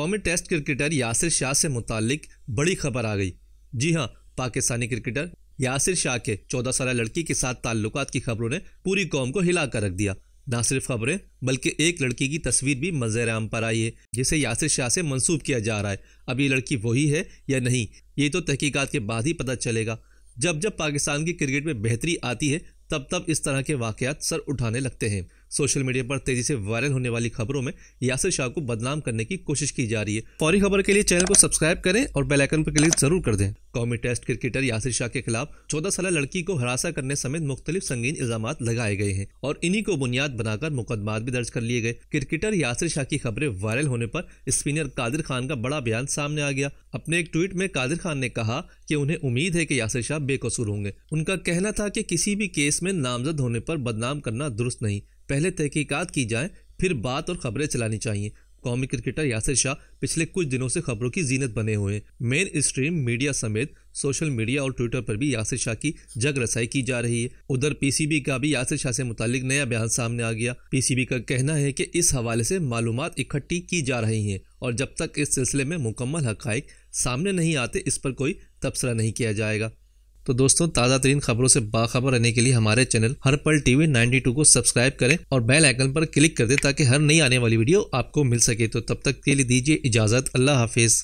कौमी test cricketer Yasir Shah से मुतल बड़ी खबर आ गई जी हाँ पाकिस्तानी क्रिकेटर यासिर शाह के चौदह साल लड़की के साथ ताल्लुक की खबरों ने पूरी कौम को हिला कर रख दिया न सिर्फ खबरें बल्कि एक लड़की की तस्वीर भी मंजर आम पर आई है जिसे यासिर शाह से मंसूब किया जा रहा है अब ये लड़की वही है या नहीं ये तो तहकीकात के बाद ही पता चलेगा जब जब पाकिस्तान की क्रिकेट में बेहतरी आती है तब तब इस तरह के वाकत सर उठाने लगते हैं सोशल मीडिया पर तेजी से वायरल होने वाली खबरों में यासिर शाह को बदनाम करने की कोशिश की जा रही है फौरी खबर के लिए चैनल को सब्सक्राइब करें और बेलाइकन पर क्लिक जरूर कर दें कौमी टेस्ट क्रिकेटर यासिर शाह के खिलाफ चौदह साल लड़की को हरासा करने समेत मुख्तलिफ संगीन इल्जाम लगाए गए हैं और इन्हीं को बुनियाद बनाकर मुकदमा भी दर्ज कर लिए गए क्रिकेटर यासिर शाह की खबरें वायरल होने पर स्पिनर कादिर खान का बड़ा बयान सामने आ गया अपने एक ट्वीट में कादिर खान ने कहा कि उन्हें उम्मीद है कि यासिर शाह बेकसूर होंगे उनका कहना था कि किसी भी केस में नामजद होने पर बदनाम करना दुरुस्त नहीं पहले तहकीकात की जाए फिर बात और खबरें चलानी चाहिए कौमी क्रिकेटर यासिर शाह पिछले कुछ दिनों से खबरों की जीनत बने हुए हैं मेन स्ट्रीम मीडिया समेत सोशल मीडिया और ट्विटर पर भी यासिर शाह की जग रसाई की जा रही है उधर पीसीबी का भी यासिर शाह से मुतालिक नया बयान सामने आ गया पीसीबी का कहना है कि इस हवाले से मालूम इकट्ठी की जा रही हैं और जब तक इस सिलसिले में मुकम्मल हक सामने नहीं आते इस पर कोई तबसरा नहीं किया जाएगा तो दोस्तों ताज़ा तरीन खबरों से बाखबर रहने के लिए हमारे चैनल हर पल टीवी 92 को सब्सक्राइब करें और बेल आइकन पर क्लिक कर दें ताकि हर नई आने वाली वीडियो आपको मिल सके तो तब तक के लिए दीजिए इजाज़त अल्लाह हाफिज़